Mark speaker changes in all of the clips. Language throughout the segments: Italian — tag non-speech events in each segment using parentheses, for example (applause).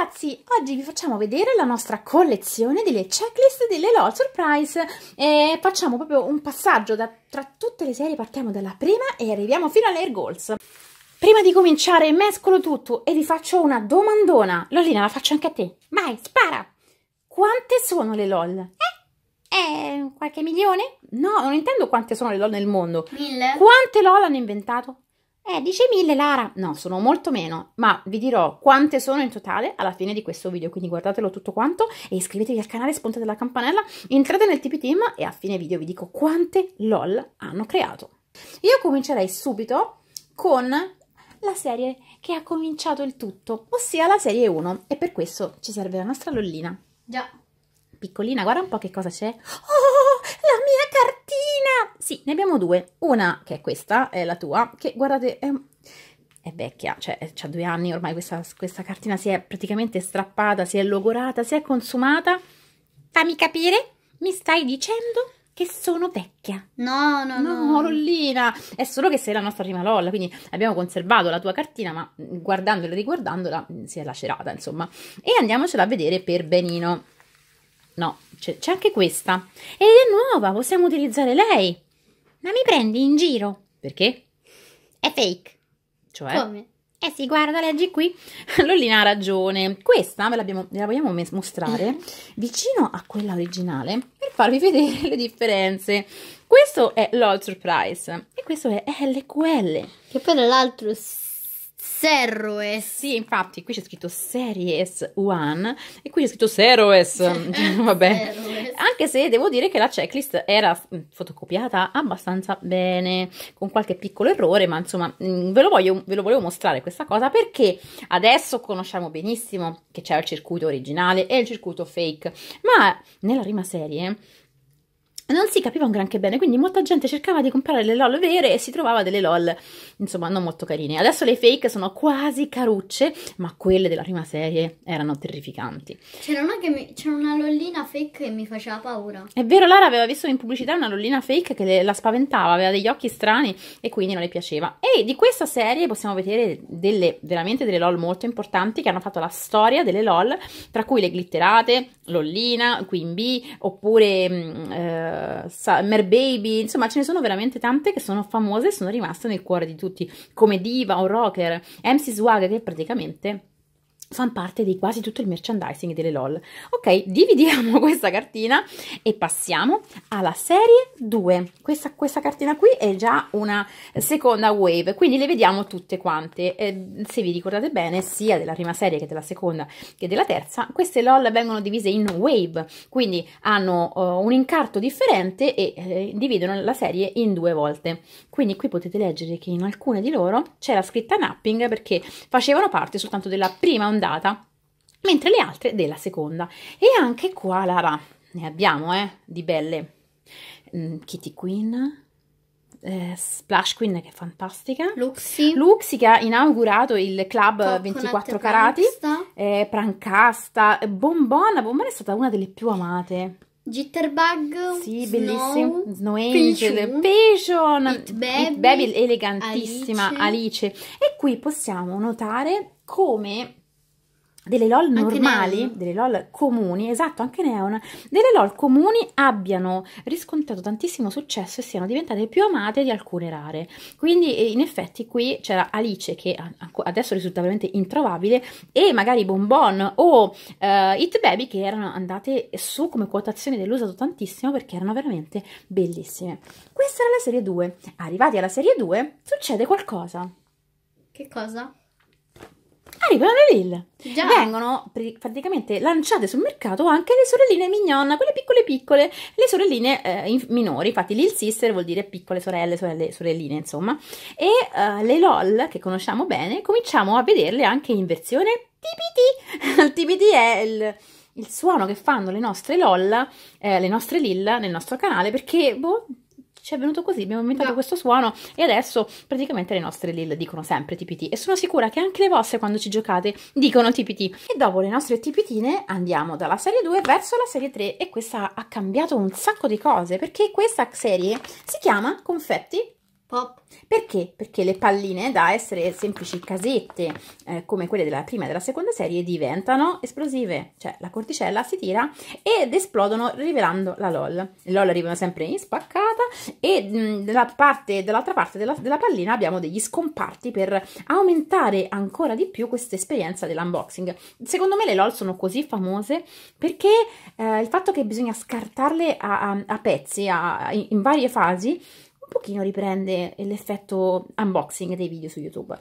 Speaker 1: ragazzi, oggi vi facciamo vedere la nostra collezione delle checklist delle LOL Surprise. E facciamo proprio un passaggio da, tra tutte le serie, partiamo dalla prima e arriviamo fino alle Air Goals. Prima di cominciare mescolo tutto e vi faccio una domandona. Lolina, la faccio anche a te. Vai, spara! Quante sono le LOL? Eh? Eh, qualche milione? No, non intendo quante sono le LOL nel mondo. Mille? Quante LOL hanno inventato? Eh, dice mille Lara. No, sono molto meno, ma vi dirò quante sono in totale alla fine di questo video, quindi guardatelo tutto quanto e iscrivetevi al canale, spuntate la campanella, entrate nel Tipeee Team e a fine video vi dico quante LOL hanno creato. Io comincerei subito con la serie che ha cominciato il tutto, ossia la serie 1 e per questo ci serve la nostra lollina. Già. Piccolina, guarda un po' che cosa c'è. Oh, la mia cartina! Sì, ne abbiamo due. Una, che è questa, è la tua, che guardate... È è vecchia, cioè eh, ha due anni ormai questa, questa, cartina si è praticamente strappata, si è logorata, si è consumata. Fammi capire, mi stai dicendo che sono vecchia. No, no, no. No, Lollina, è solo che sei la nostra prima Lolla, quindi abbiamo conservato la tua cartina, ma guardandola e riguardandola mm, si è lacerata, insomma. E andiamocela a vedere per benino. No, c'è, anche questa. Ed è nuova, possiamo utilizzare lei. Ma mi prendi in giro? Perché? È fake. Cioè? Come? Eh sì, guarda, leggi qui. (laughs) Lollina ha ragione. Questa ve, ve la vogliamo mostrare (laughs) vicino a quella originale per farvi vedere le differenze. Questo è l'All Surprise e questo è LQL. Che poi l'altro sì Serroes. Sì, infatti, qui c'è scritto Series One e qui c'è scritto Seroes. (laughs) Mm, vabbè. Seroes. Anche se devo dire che la checklist era mm, fotocopiata abbastanza bene, con qualche piccolo errore, ma insomma, mm, ve lo, voglio, ve lo volevo mostrare questa cosa perché adesso conosciamo benissimo che c'è il circuito originale e il circuito fake, ma nella prima serie non si capiva un granché bene, quindi molta gente cercava di comprare le LOL vere e si trovava delle LOL, insomma, non molto carine. Adesso le fake sono quasi carucce, ma quelle della prima serie erano terrificanti. C'era una, mi... C'era una lollina fake che mi faceva paura. È vero, Lara aveva visto in pubblicità una lollina fake che le... la spaventava, aveva degli occhi strani e quindi non le piaceva. E di questa serie possiamo vedere delle, veramente delle LOL molto importanti che hanno fatto la storia delle LOL, tra cui le glitterate, lollina, Queen Bee, oppure... Mm, eh, Summer Baby, insomma ce ne sono veramente tante che sono famose e sono rimaste nel cuore di tutti, come diva un rocker, MC Swag che praticamente fanno parte di quasi tutto il merchandising delle LOL. Ok, dividiamo (laughs) questa cartina e passiamo alla serie 2. Questa, questa cartina qui è già una seconda wave, quindi le vediamo tutte quante. Eh, se vi ricordate bene, sia della prima serie che della seconda che della terza, queste LOL vengono divise in wave, quindi hanno uh, un incarto differente e eh, dividono la serie in due volte. Quindi qui potete leggere che in alcune di loro c'era scritta napping perché facevano parte soltanto della prima ondata, mentre le altre della seconda. E anche qua, Lara, ne abbiamo, eh, di belle. Mm, Kitty Queen, eh, Splash Queen che è fantastica, Luxi. Luxi che ha inaugurato il club Coconut 24 carati, Eh, prancasta, Bombona, Bombona è stata una delle più amate. Jitterbug, sì, Snow, bellissimo. Snow Angel, Passion, Baby, Baby elegantissima, Alice. Alice. E qui possiamo notare come delle LOL normali, delle LOL comuni, esatto, anche Neon, delle LOL comuni abbiano riscontrato tantissimo successo e siano diventate più amate di alcune rare. Quindi eh, in effetti qui c'era Alice che adesso risulta veramente introvabile e magari Bonbon o uh, It Baby che erano andate su come quotazione dell'usato tantissimo perché erano veramente bellissime. Questa era la serie 2. Arrivati alla serie 2 succede qualcosa. Che cosa? arrivano le Lil. Già. Vengono praticamente lanciate sul mercato anche le sorelline mignon, quelle piccole piccole, le sorelline eh, minori, infatti Lil Sister vuol dire piccole sorelle, sorelle sorelline insomma, e eh, le LOL che conosciamo bene cominciamo a vederle anche in versione TPT, (laughs) il TPT è il il suono che fanno le nostre LOL, eh, le nostre Lilla nel nostro canale, perché boh, ci cioè, è venuto così, abbiamo inventato no. questo suono e adesso praticamente le nostre Lil dicono sempre TPT e sono sicura che anche le vostre quando ci giocate dicono TPT. E dopo le nostre tipitine andiamo dalla serie 2 verso la serie 3 e questa ha cambiato un sacco di cose perché questa serie si chiama Confetti Pop. Perché? Perché le palline da essere semplici casette eh, come quelle della prima e della seconda serie diventano esplosive, cioè la corticella si tira ed esplodono rivelando la LOL. Le LOL arrivano sempre in spaccata e mh, mm, parte, dall'altra parte della, della, pallina abbiamo degli scomparti per aumentare ancora di più questa esperienza dell'unboxing. Secondo me le LOL sono così famose perché eh, il fatto che bisogna scartarle a, a, a pezzi, a, in, in varie fasi, un pochino riprende l'effetto unboxing dei video su YouTube.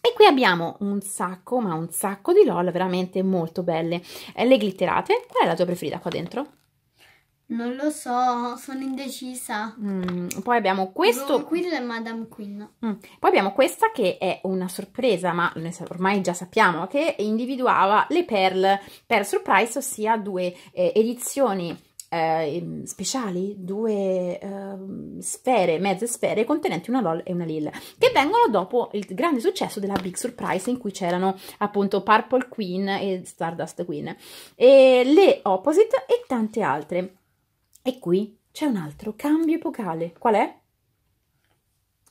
Speaker 1: E qui abbiamo un sacco, ma un sacco di LOL veramente molto belle. Eh, le glitterate, qual è la tua preferita qua dentro? Non lo so, sono indecisa. Mm, poi abbiamo questo. Quill e Madame Queen. Mm. Poi abbiamo questa che è una sorpresa, ma ormai già sappiamo che individuava le Pearl per surprise, ossia due eh, edizioni eh, speciali, due eh, sfere, mezze sfere contenenti una LOL e una LIL, che vengono dopo il grande successo della Big Surprise in cui c'erano appunto Purple Queen e Stardust Queen, e le Opposite e tante altre. E qui c'è un altro cambio epocale. Qual è?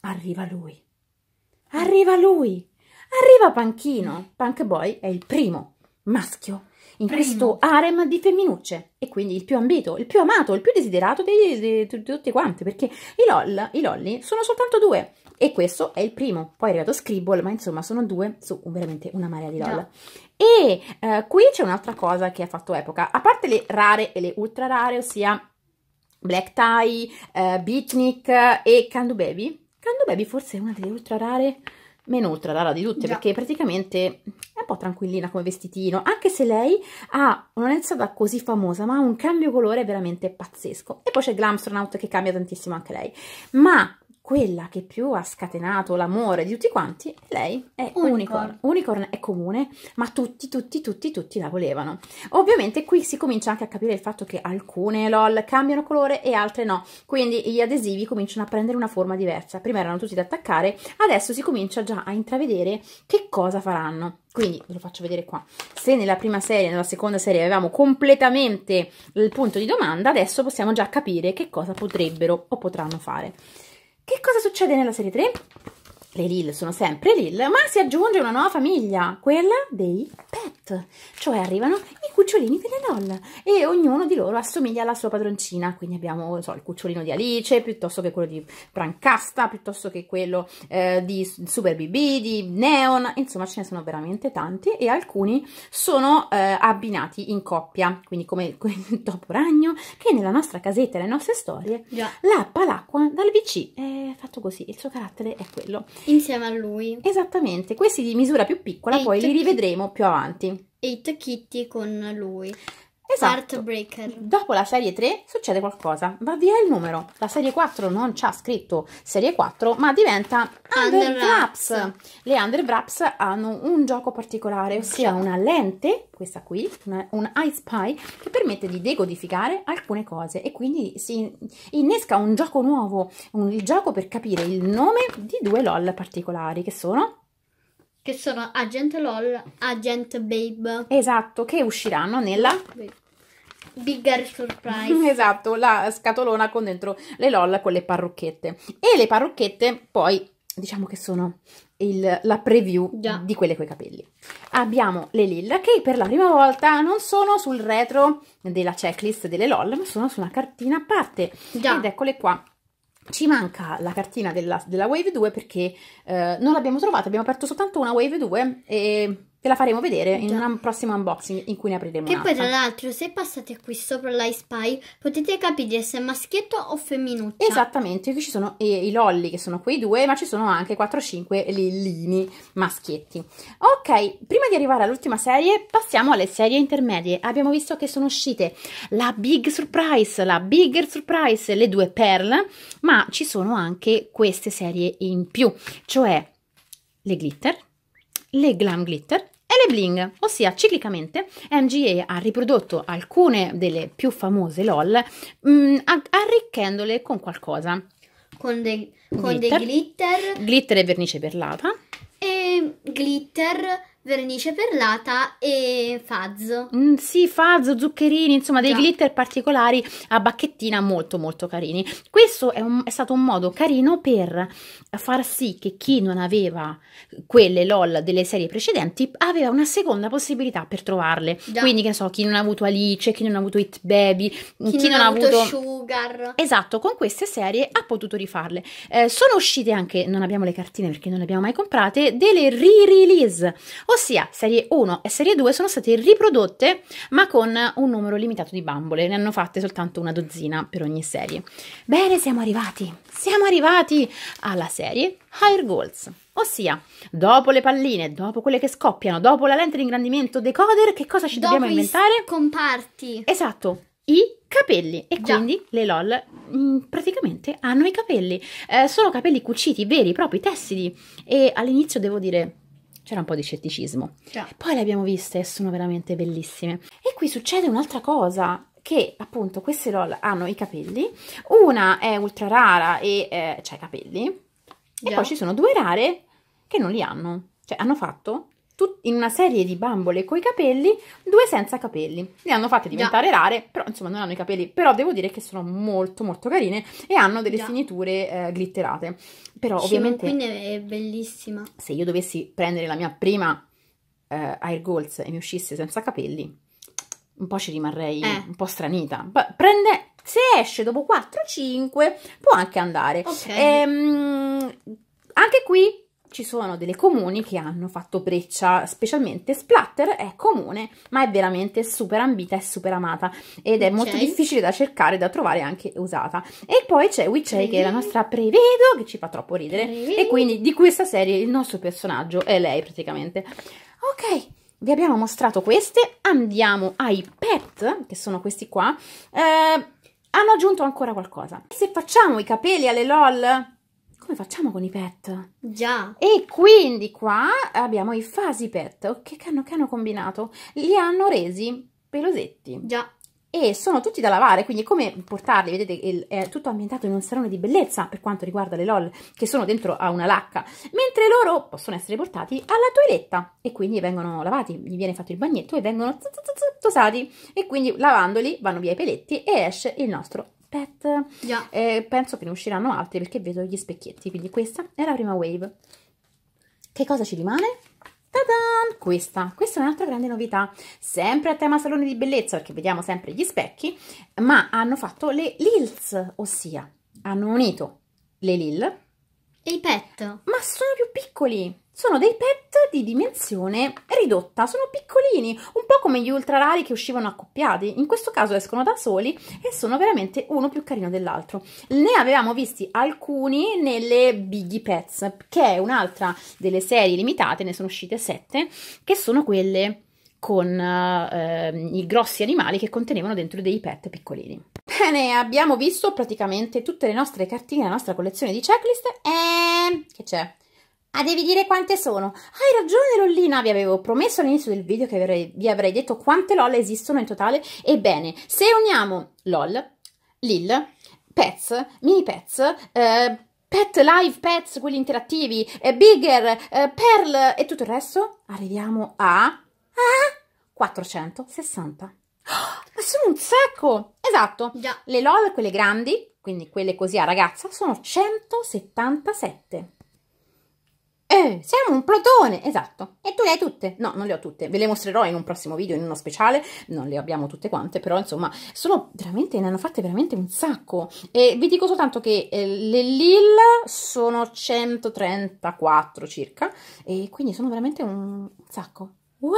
Speaker 1: Arriva lui. Arriva lui! Arriva Panchino. Punk Boy è il primo maschio in mm. questo harem di femminucce e quindi il più ambito, il più amato, il più desiderato di, di, di, di tutti quanti perché i, LOL, i lolli sono soltanto due e questo è il primo, poi è arrivato Scribble ma insomma sono due su veramente una marea di LOL. No. E eh, qui c'è un'altra cosa che ha fatto epoca, a parte le rare e le ultra rare, ossia Black Tie, eh, Beatnik e Candu Baby. Candu Baby forse è una delle ultra rare meno ultra rara di tutte Già. perché praticamente è un po' tranquillina come vestitino anche se lei ha un'alzata così famosa ma ha un cambio colore veramente pazzesco e poi c'è Glamstronaut che cambia tantissimo anche lei ma quella che più ha scatenato l'amore di tutti quanti, lei è unicorn. unicorn. Unicorn è comune, ma tutti, tutti, tutti, tutti la volevano. Ovviamente qui si comincia anche a capire il fatto che alcune LOL cambiano colore e altre no, quindi gli adesivi cominciano a prendere una forma diversa. Prima erano tutti da attaccare, adesso si comincia già a intravedere che cosa faranno. Quindi ve lo faccio vedere qua. Se nella prima serie, nella seconda serie avevamo completamente il punto di domanda, adesso possiamo già capire che cosa potrebbero o potranno fare. Che cosa succede nella serie 3? Le Lil sono sempre Lil, ma si aggiunge una nuova famiglia, quella dei pet, cioè arrivano cucciolini delle LOL e ognuno di loro assomiglia alla sua padroncina, quindi abbiamo so, il cucciolino di Alice, piuttosto che quello di Prancasta, piuttosto che quello eh, di Super BB, di Neon, insomma ce ne sono veramente tanti e alcuni sono eh, abbinati in coppia, quindi come il (laughs) topo ragno che nella nostra casetta, le nostre storie, yeah. lappa l'acqua dal VC, è fatto così, il suo carattere è quello. Insieme a lui. Esattamente, questi di misura più piccola e poi li rivedremo più avanti. Hate Kitty con lui. Esatto. Heartbreaker. Dopo la serie 3 succede qualcosa, va via il numero. La serie 4 non c'ha scritto serie 4, ma diventa Underwraps. Le Underwraps hanno un gioco particolare, ossia una lente, questa qui, una, un eye spy, che permette di decodificare alcune cose e quindi si innesca un gioco nuovo, un, il gioco per capire il nome di due LOL particolari che sono che sono Agent LOL, Agent Babe. Esatto, che usciranno nella... Bigger Surprise. (laughs) esatto, la scatolona con dentro le LOL con le parrucchette. E le parrucchette poi diciamo che sono il, la preview Già. di quelle coi capelli. Abbiamo le Lil che per la prima volta non sono sul retro della checklist delle LOL, ma sono su una cartina a parte. Già. Ed eccole qua ci manca la cartina della, della Wave 2 perché eh, non l'abbiamo trovata, abbiamo aperto soltanto una Wave 2 e Te la faremo vedere in un prossimo unboxing in cui ne apriremo Che poi tra l'altro se passate qui sopra l'iSpy potete capire se è maschietto o femminuccia. Esattamente, qui ci sono i, i lolli che sono quei due, ma ci sono anche 4-5 lillini maschietti. Ok, prima di arrivare all'ultima serie passiamo alle serie intermedie. Abbiamo visto che sono uscite la Big Surprise, la Bigger Surprise, le due Pearl, ma ci sono anche queste serie in più, cioè le glitter, le glam glitter bling, ossia ciclicamente MGA ha riprodotto alcune delle più famose LOL mh, mm, arricchendole con qualcosa. Con, de- con dei glitter. Glitter e vernice per lapa. E glitter vernice perlata e fazzo. Mm, sì, fazzo, zuccherini, insomma dei Già. glitter particolari a bacchettina molto molto carini. Questo è, un, è, stato un modo carino per far sì che chi non aveva quelle LOL delle serie precedenti aveva una seconda possibilità per trovarle. Già. Quindi che so, chi non ha avuto Alice, chi non ha avuto It Baby, chi, chi non, non, ha avuto Sugar. Esatto, con queste serie ha potuto rifarle. Eh, sono uscite anche, non abbiamo le cartine perché non le abbiamo mai comprate, delle re-release ossia serie 1 e serie 2 sono state riprodotte ma con un numero limitato di bambole, ne hanno fatte soltanto una dozzina per ogni serie. Bene, siamo arrivati, siamo arrivati alla serie Higher Goals, ossia dopo le palline, dopo quelle che scoppiano, dopo la lente di ingrandimento decoder, che cosa ci dopo dobbiamo inventare? i comparti. Esatto, i capelli e Già. quindi le LOL mm, praticamente hanno i capelli, eh, sono capelli cuciti, veri, propri, tessili e all'inizio devo dire c'era un po' di scetticismo. Yeah. Poi le abbiamo viste e sono veramente bellissime. E qui succede un'altra cosa, che appunto queste LOL hanno i capelli, una è ultra rara e eh, ha i capelli, yeah. e poi ci sono due rare che non li hanno. Cioè, hanno fatto in una serie di bambole coi capelli, due senza capelli. Le hanno fatte diventare Già. rare, però insomma non hanno i capelli, però devo dire che sono molto molto carine e hanno delle Già. finiture eh, glitterate. Però sì, ovviamente quindi è bellissima. Se io dovessi prendere la mia prima eh, Air Goals e mi uscisse senza capelli, un po' ci rimarrei eh. un po' stranita. Prende se esce dopo 4-5 può anche andare. Okay. Ehm, anche qui ci sono delle comuni che hanno fatto breccia, specialmente Splatter è comune, ma è veramente super ambita e super amata ed è molto difficile da cercare, da trovare anche usata. E poi c'è Witchay che è la nostra prevedo che ci fa troppo ridere e quindi di questa serie il nostro personaggio è lei praticamente. Ok, vi abbiamo mostrato queste, andiamo ai pet, che sono questi qua, eh, hanno aggiunto ancora qualcosa. Se facciamo i capelli alle LOL come facciamo con i pet? Già. E quindi qua abbiamo i fasi pet. Che, hanno, che hanno combinato? Li hanno resi pelosetti. Già e sono tutti da lavare, quindi come portarli? Vedete, è tutto ambientato in un salone di bellezza per quanto riguarda le LOL, che sono dentro a una lacca, mentre loro possono essere portati alla toiletta e quindi vengono lavati, gli viene fatto il bagnetto e vengono tosati e quindi lavandoli vanno via i peletti e esce il nostro pet. Yeah. Eh, penso che ne usciranno altri perché vedo gli specchietti. Quindi questa è la prima wave. Che cosa ci rimane? ta Questa, questa è un'altra grande novità, sempre a tema salone di bellezza, perché vediamo sempre gli specchi, ma hanno fatto le Lils, ossia hanno unito le Lil e i pet, ma sono più piccoli, sono dei pet di dimensione ridotta, sono piccolini, un po' come gli ultra rari che uscivano accoppiati, in questo caso escono da soli e sono veramente uno più carino dell'altro. Ne avevamo visti alcuni nelle Biggie Pets, che è un'altra delle serie limitate, ne sono uscite sette, che sono quelle con eh, i grossi animali che contenevano dentro dei pet piccolini. Bene, abbiamo visto praticamente tutte le nostre cartine la nostra collezione di checklist e che c'è? Ah, devi dire quante sono. Hai ragione, Rollina. Vi avevo promesso all'inizio del video che vi avrei detto quante LOL esistono in totale. Ebbene, se uniamo LOL, Lil, Pets, Mini Pets, eh, Pet Live Pets, quelli interattivi, eh, Bigger, eh, Pearl e tutto il resto, arriviamo a... a 460. Oh, ma sono un sacco! Esatto. Yeah. Le LOL, quelle grandi, quindi quelle così a ragazza, sono 177. Eh, siamo un plotone, esatto. E tu le hai tutte? No, non le ho tutte. Ve le mostrerò in un prossimo video, in uno speciale. Non le abbiamo tutte quante, però insomma, sono veramente, ne hanno fatte veramente un sacco. E vi dico soltanto che eh, le Lil sono 134 circa, e quindi sono veramente un sacco. Wow!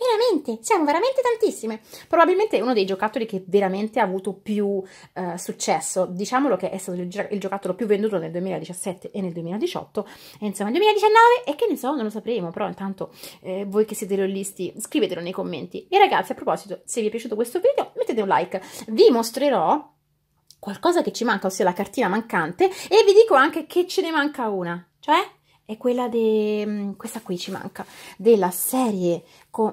Speaker 1: Veramente, siamo veramente tantissime. Probabilmente uno dei giocattoli che veramente ha avuto più eh, successo, diciamolo che è stato il, gi il, giocattolo più venduto nel 2017 e nel 2018, e insomma nel 2019 e che ne so, non lo sapremo, però intanto eh, voi che siete rollisti scrivetelo nei commenti. E ragazzi, a proposito, se vi è piaciuto questo video mettete un like, vi mostrerò qualcosa che ci manca, ossia la cartina mancante, e vi dico anche che ce ne manca una, cioè è quella di mm, questa qui ci manca della serie con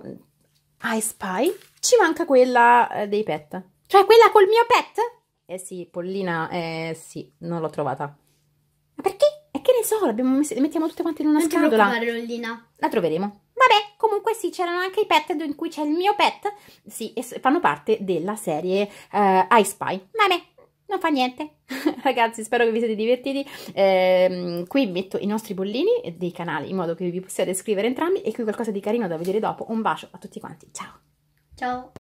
Speaker 1: I Spy ci manca quella eh, dei pet cioè quella col mio pet eh sì pollina eh sì non l'ho trovata ma perché? E che ne so l'abbiamo messa, le mettiamo tutte quante in una non scatola preoccupare la troveremo vabbè comunque sì c'erano anche i pet in cui c'è il mio pet sì e fanno parte della serie eh, I Spy vabbè non fa niente (laughs) ragazzi spero che vi siete divertiti eh, qui metto i nostri bollini dei canali in modo che vi possiate iscrivere entrambi e qui qualcosa di carino da vedere dopo un bacio a tutti quanti ciao ciao